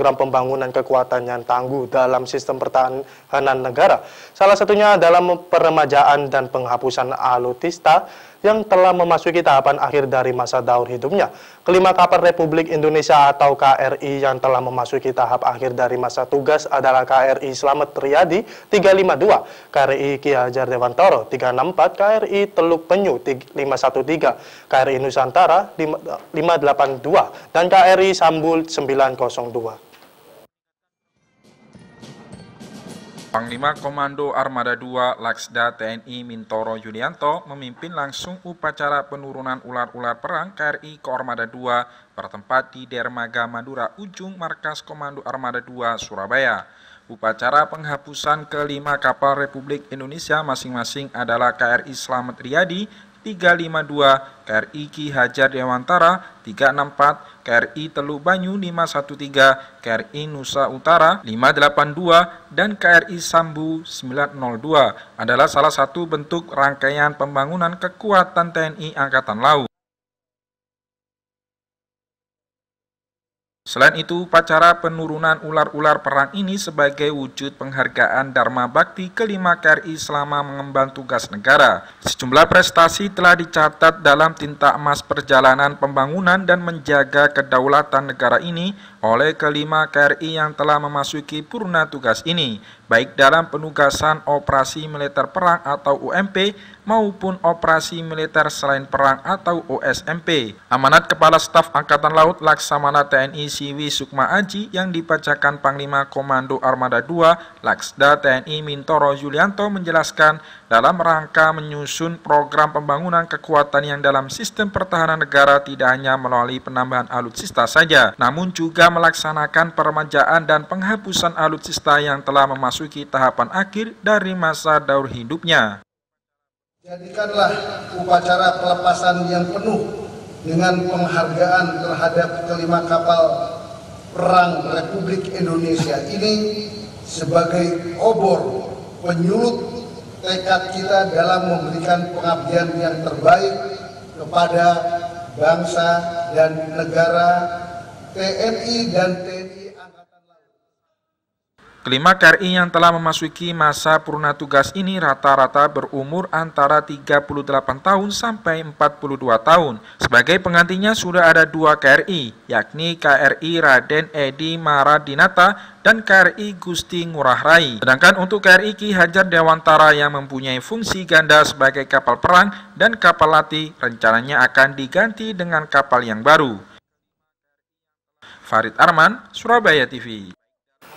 program pembangunan kekuatan yang tangguh dalam sistem pertahanan negara. Salah satunya dalam peremajaan dan penghapusan alutista yang telah memasuki tahapan akhir dari masa daur hidupnya. Kelima kapal Republik Indonesia atau KRI yang telah memasuki tahap akhir dari masa tugas adalah KRI Slamet Triadi 352, KRI Ki Hajar Dewantoro 364, KRI Teluk Penyu 513, KRI Nusantara 582, dan KRI Sambul 902. Panglima Komando Armada II Laksda TNI Mintoro Yulianto memimpin langsung upacara penurunan ular-ular perang KRI Armada II bertempat di Dermaga Madura Ujung Markas Komando Armada II Surabaya. Upacara penghapusan kelima kapal Republik Indonesia masing-masing adalah KRI Slamet Riyadi 352, KRI Ki Hajar Dewantara 364, KRI Teluk Banyu 513, KRI Nusa Utara 582, dan KRI Sambu 902 adalah salah satu bentuk rangkaian pembangunan kekuatan TNI Angkatan Laut. Selain itu, upacara penurunan ular-ular perang ini sebagai wujud penghargaan Dharma Bakti kelima KRI selama mengemban tugas negara. Sejumlah prestasi telah dicatat dalam tinta emas perjalanan pembangunan dan menjaga kedaulatan negara ini oleh kelima KRI yang telah memasuki purna tugas ini, baik dalam penugasan operasi militer perang atau UMP maupun operasi militer selain perang atau OSMP. Amanat Kepala Staf Angkatan Laut Laksamana TNI Siwi Sukma Aji yang dipacakan Panglima Komando Armada II Laksda TNI Mintoro Yulianto menjelaskan dalam rangka menyusun program pembangunan kekuatan yang dalam sistem pertahanan negara tidak hanya melalui penambahan alutsista saja, namun juga melaksanakan peremajaan dan penghapusan alutsista yang telah memasuki tahapan akhir dari masa daur hidupnya. Jadikanlah upacara pelepasan yang penuh dengan penghargaan terhadap kelima kapal perang Republik Indonesia ini sebagai obor penyulut tekad kita dalam memberikan pengabdian yang terbaik kepada bangsa dan negara TNI dan TNI Angkatan Laut. Kelima KRI yang telah memasuki masa purna tugas ini rata-rata berumur antara 38 tahun sampai 42 tahun. Sebagai penggantinya sudah ada dua KRI, yakni KRI Raden Edi Maradinata dan KRI Gusti Ngurah Rai. Sedangkan untuk KRI Ki Hajar Dewantara yang mempunyai fungsi ganda sebagai kapal perang dan kapal latih, rencananya akan diganti dengan kapal yang baru. Farid Arman, Surabaya TV.